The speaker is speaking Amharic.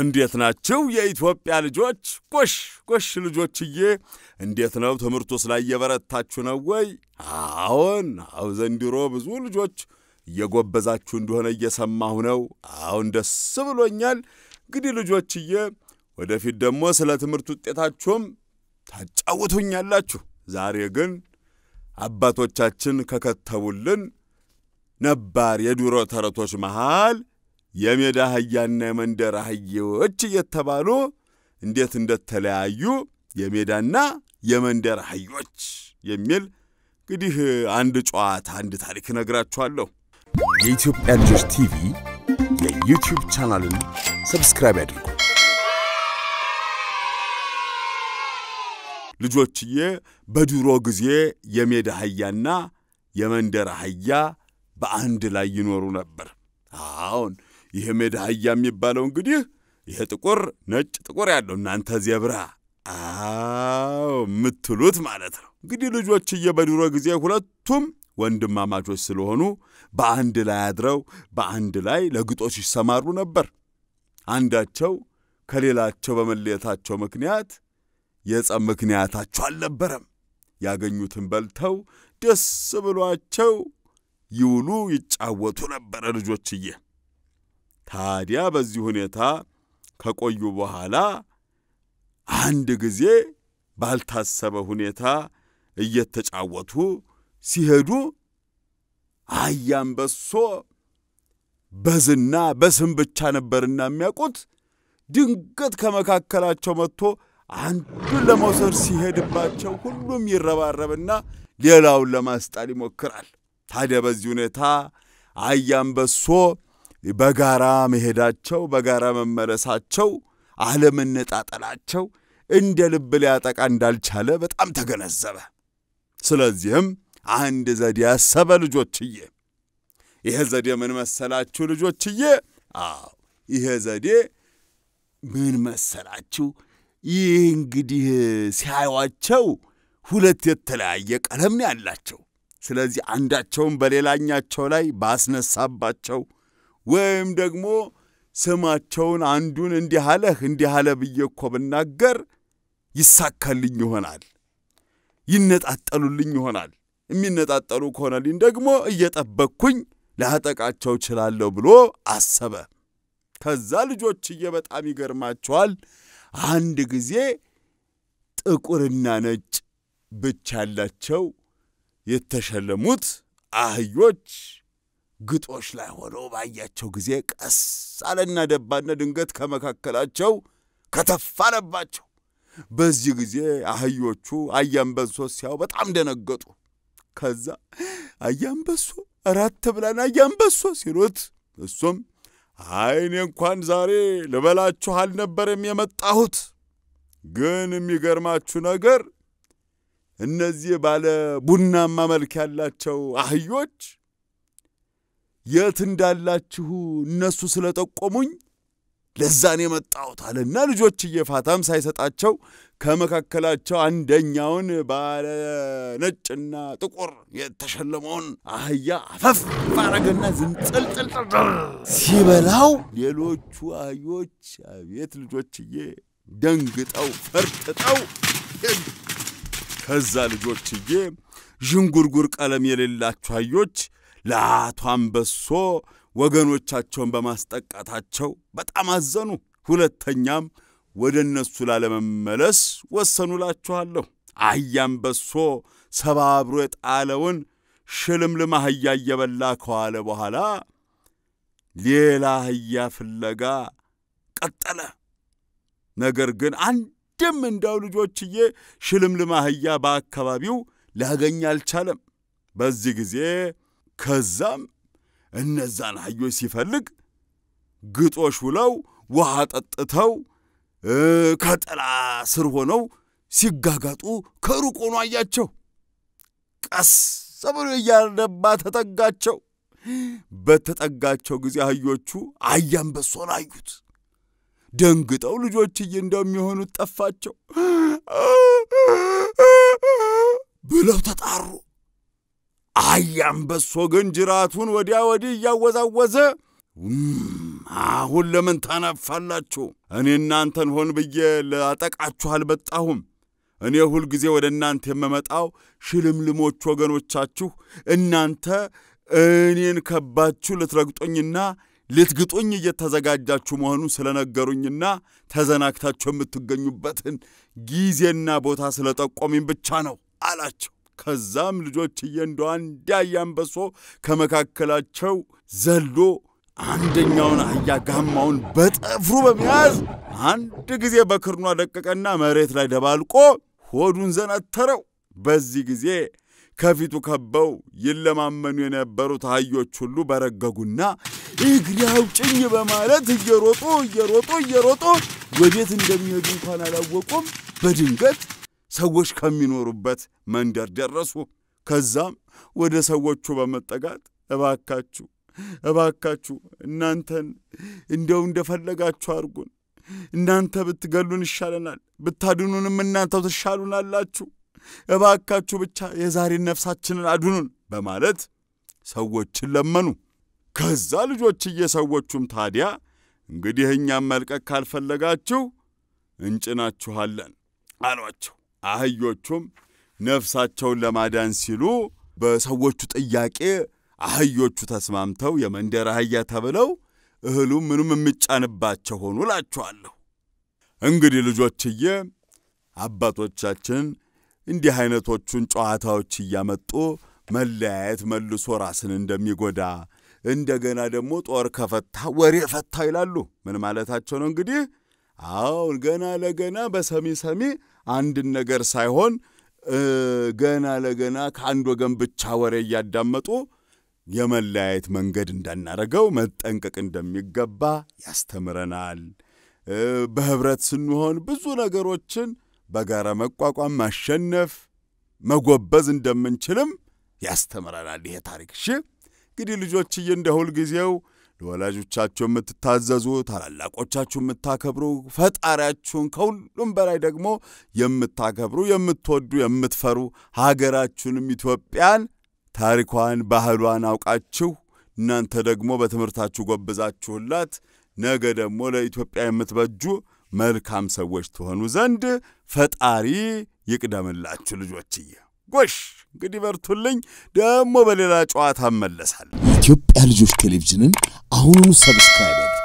እንዴት ናቸው የኢትዮጵያ ልጆች? ጎሽ ጎሽ ልጆችዬ፣ እንዴት ነው ትምህርቱስ ላይ እየበረታችሁ ነው ወይ? አዎን፣ አው ዘንድሮ ብዙ ልጆች እየጎበዛችሁ እንደሆነ እየሰማሁ ነው። አሁን ደስ ብሎኛል። እንግዲህ ልጆችዬ፣ ወደፊት ደግሞ ስለ ትምህርት ውጤታችሁም ታጫውቱኛላችሁ። ዛሬ ግን አባቶቻችን ከከተቡልን ነባር የድሮ ተረቶች መሃል የሜዳ አህያና የመንደር አህዮች እየተባሉ እንዴት እንደተለያዩ የሜዳና የመንደር አህዮች የሚል እንግዲህ አንድ ጨዋታ አንድ ታሪክ እነግራችኋለሁ። የኢትዮጵያ ልጆች ቲቪ የዩቲዩብ ቻናልን ሰብስክራይብ ያድርጉ። ልጆችዬ በድሮ ጊዜ የሜዳ አህያና የመንደር አህያ በአንድ ላይ ይኖሩ ነበር። አሁን ይህ ሜዳ አህያ የሚባለው እንግዲህ ይሄ ጥቁር ነጭ ጥቁር ያለው እናንተ ዜብራ አዎ የምትሉት ማለት ነው። እንግዲህ ልጆችዬ በድሮ ጊዜ ሁለቱም ወንድማማቾች ስለሆኑ በአንድ ላይ አድረው በአንድ ላይ ለግጦሽ ይሰማሩ ነበር። አንዳቸው ከሌላቸው በመለየታቸው ምክንያት የጸም ምክንያታቸው አልነበረም። ያገኙትን በልተው ደስ ብሏቸው ይውሉ ይጫወቱ ነበረ ልጆችዬ። ታዲያ በዚህ ሁኔታ ከቆዩ በኋላ አንድ ጊዜ ባልታሰበ ሁኔታ እየተጫወቱ ሲሄዱ አያንበሶ በዝና በስም ብቻ ነበርና የሚያውቁት ድንገት ከመካከላቸው መጥቶ አንዱን ለመውሰድ ሲሄድባቸው ሁሉም ይረባረብና ሌላውን ለማስጣል ይሞክራል። ታዲያ በዚህ ሁኔታ አያንበሶ በጋራ መሄዳቸው፣ በጋራ መመለሳቸው፣ አለመነጣጠላቸው እንደ ልብ ሊያጠቃ እንዳልቻለ በጣም ተገነዘበ። ስለዚህም አንድ ዘዴ ያሰበ። ልጆችዬ ይሄ ዘዴ ምን መሰላችሁ? ልጆችዬ አዎ ይሄ ዘዴ ምን መሰላችሁ? ይህ እንግዲህ ሲያዩቸው ሁለት የተለያየ ቀለም ነው ያላቸው። ስለዚህ አንዳቸውን በሌላኛቸው ላይ ባስነሳባቸው ወይም ደግሞ ስማቸውን አንዱን እንዲህ አለህ እንዲህ አለ ብዬ እኮ ብናገር ይሳካልኝ ይሆናል፣ ይነጣጠሉልኝ ይሆናል። የሚነጣጠሉ ከሆነልኝ ደግሞ እየጠበቅኩኝ ላጠቃቸው እችላለሁ ብሎ አሰበ። ከዛ ልጆችዬ በጣም ይገርማቸዋል። አንድ ጊዜ ጥቁርና ነጭ ብቻ ያላቸው የተሸለሙት አህዮች ግጦሽ ላይ ሆኖ ባያቸው ጊዜ ቀስ አለና ደባና ድንገት ከመካከላቸው ከተፍ አለባቸው። በዚህ ጊዜ አህዮቹ አያንበሶ ሲያው በጣም ደነገጡ። ከዛ አያንበሶ እራት ብላን አያንበሶ ሲሉት እሱም አይኔ እንኳን ዛሬ ልበላችሁ አልነበረም የመጣሁት፣ ግን የሚገርማችሁ ነገር እነዚህ ባለ ቡናማ መልክ ያላቸው አህዮች የት እንዳላችሁ እነሱ ስለጠቆሙኝ ለዛን የመጣሁት አለና ልጆች እየፋታም ሳይሰጣቸው ከመካከላቸው አንደኛውን ባለ ነጭና ጥቁር የተሸለመውን አህያ አፈፍ ባረገና ዝንጥልጥልጥ ሲበላው ሌሎቹ አህዮች አቤት ልጆችዬ ደንግጠው ፈርጥጠው ከዛ ልጆችዬ ዥንጉርጉር ቀለም የሌላችሁ አህዮች ለአቶ አንበሶ ወገኖቻቸውን በማስጠቃታቸው በጣም አዘኑ። ሁለተኛም ወደ እነሱ ላለመመለስ ወሰኑላችኋለሁ። አህያ አንበሶ ሰባብሮ የጣለውን ሽልምልም አህያ እየበላ ከዋለ በኋላ ሌላ አህያ ፍለጋ ቀጠለ። ነገር ግን አንድም እንዳው ልጆችዬ ሽልምልም አህያ በአካባቢው ሊያገኝ አልቻለም። በዚህ ጊዜ ከዛም እነዛን አህዮች ሲፈልግ ግጦሽ ውለው ውሃ ጠጥተው ከጥላ ስር ሆነው ሲጋጋጡ ከሩቅ ሆኖ አያቸው። ቀስ ብሎ እያነባ ተጠጋቸው። በተጠጋቸው ጊዜ አህዮቹ አያንበሶን አዩት። ደንግጠው ልጆችዬ እንደሚሆኑት ጠፋቸው ብለው ተጣሩ። አያንበሶ ግን ጅራቱን ወዲያ ወዲህ እያወዛወዘ አሁን ለምን ተነፋላችሁ? እኔ እናንተን ሆን ብዬ ላጠቃችሁ አልመጣሁም። እኔ ሁልጊዜ ወደ እናንተ የምመጣው ሽልምልሞች ወገኖቻችሁ እናንተ እኔን ከባችሁ ልትረግጦኝና ልትግጡኝ እየተዘጋጃችሁ መሆኑን ስለነገሩኝና ተዘናግታችሁ የምትገኙበትን ጊዜና ቦታ ስለጠቆሚኝ ብቻ ነው አላቸው። ከዛም ልጆች እንደ አንድ አህያ አንበሶ ከመካከላቸው ዘሎ አንደኛውን አህያ ጋማውን በጠፍሩ በመያዝ አንድ ጊዜ በክርኗ ደቀቀና መሬት ላይ ደባልቆ ሆዱን ዘነተረው። በዚህ ጊዜ ከፊቱ ከበው ይለማመኑ የነበሩት አህዮች ሁሉ በረገጉና እግሪ አውጭኝ በማለት እየሮጡ እየሮጡ እየሮጡ ወዴት እንደሚሄዱ እንኳን አላወቁም። በድንገት ሰዎች ከሚኖሩበት መንደር ደረሱ። ከዛም ወደ ሰዎቹ በመጠጋት እባካችሁ እባካችሁ እናንተን እንደው እንደፈለጋችሁ አድርጉን፣ እናንተ ብትገሉን ይሻለናል፣ ብታድኑንም እናንተው ትሻሉናላችሁ፣ እባካችሁ ብቻ የዛሬን ነፍሳችንን አድኑን በማለት ሰዎችን ለመኑ። ከዛ ልጆችዬ ሰዎቹም ታዲያ እንግዲህ እኛም መልቀቅ ካልፈለጋችሁ እንጭናችኋለን አሏቸው። አህዮቹም ነፍሳቸውን ለማዳን ሲሉ በሰዎቹ ጥያቄ አህዮቹ ተስማምተው የመንደር አህያ ተብለው እህሉ ምኑም የሚጫንባቸው ሆኑ እላችኋለሁ። እንግዲህ ልጆችዬ አባቶቻችን እንዲህ አይነቶቹን ጨዋታዎች እያመጡ መለያየት መልሶ ራስን እንደሚጎዳ እንደገና ደግሞ ጦር ከፈታ ወሬ ፈታ ይላሉ። ምን ማለታቸው ነው? እንግዲህ አሁን ገና ለገና በሰሚ ሰሚ አንድን ነገር ሳይሆን ገና ለገና ከአንድ ወገን ብቻ ወሬ እያዳመጡ የመለያየት መንገድ እንዳናረገው መጠንቀቅ እንደሚገባ ያስተምረናል። በህብረት ስንሆን ብዙ ነገሮችን በጋራ መቋቋም፣ ማሸነፍ፣ መጎበዝ እንደምንችልም ያስተምረናል ይሄ ታሪክ። እሺ እንግዲህ ልጆችዬ እንደ ሁልጊዜው ለወላጆቻችሁ የምትታዘዙ፣ ታላላቆቻችሁ የምታከብሩ፣ ፈጣሪያችሁን ከሁሉም በላይ ደግሞ የምታከብሩ፣ የምትወዱ፣ የምትፈሩ ሀገራችሁንም ኢትዮጵያን ታሪኳን፣ ባህሏን አውቃችሁ እናንተ ደግሞ በትምህርታችሁ ጎብዛችሁላት ነገ ደግሞ ለኢትዮጵያ የምትበጁ መልካም ሰዎች ትሆኑ ዘንድ ፈጣሪ ይቅደምላችሁ ልጆችዬ። ጎሽ እንግዲህ በርቱልኝ። ደግሞ በሌላ ጨዋታ እመለሳለሁ። ኢትዮጵያ ልጆች ቴሌቪዥንን አሁኑኑ ሰብስክራይብ